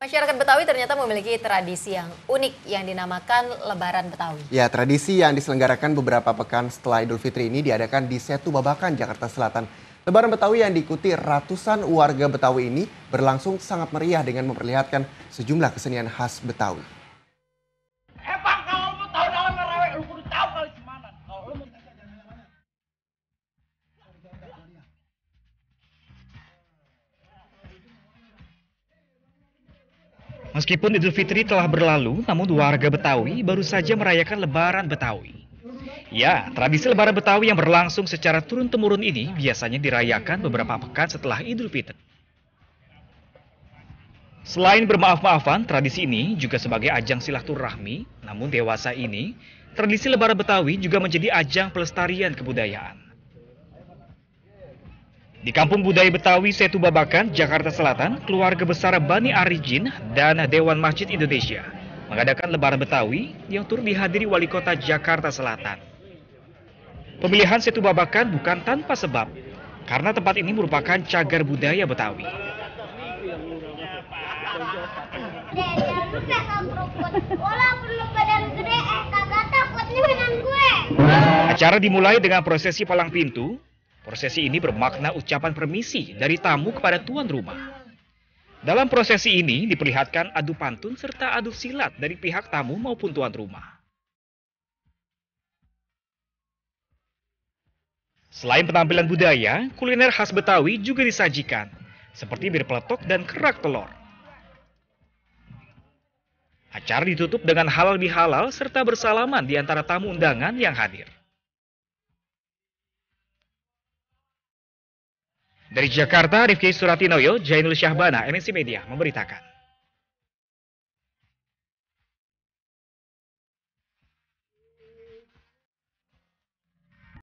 Masyarakat Betawi ternyata memiliki tradisi yang unik yang dinamakan Lebaran Betawi. Ya, tradisi yang diselenggarakan beberapa pekan setelah Idul Fitri ini diadakan di Setu Babakan, Jakarta Selatan. Lebaran Betawi yang diikuti ratusan warga Betawi ini berlangsung sangat meriah dengan memperlihatkan sejumlah kesenian khas Betawi. Meskipun Idul Fitri telah berlalu, namun warga Betawi baru saja merayakan Lebaran Betawi. Ya, tradisi Lebaran Betawi yang berlangsung secara turun-temurun ini biasanya dirayakan beberapa pekan setelah Idul Fitri. Selain bermaaf-maafan, tradisi ini juga sebagai ajang silaturahmi, namun dewasa ini, tradisi Lebaran Betawi juga menjadi ajang pelestarian kebudayaan. Di Kampung Budaya Betawi Setu Babakan, Jakarta Selatan, keluarga besar Bani Arijin dan Dewan Masjid Indonesia mengadakan Lebaran Betawi yang turut dihadiri Wali Kota Jakarta Selatan. Pemilihan Setu Babakan bukan tanpa sebab, karena tempat ini merupakan cagar budaya Betawi. Eh, Acara dimulai dengan prosesi palang pintu Prosesi ini bermakna ucapan permisi dari tamu kepada tuan rumah. Dalam prosesi ini diperlihatkan adu pantun serta adu silat dari pihak tamu maupun tuan rumah. Selain penampilan budaya, kuliner khas Betawi juga disajikan, seperti bir peletok dan kerak telur. Acara ditutup dengan halal bihalal serta bersalaman di antara tamu undangan yang hadir. Dari Jakarta, Rifki Suratinoyo, Jainul Syahbana, MNC Media, memberitakan.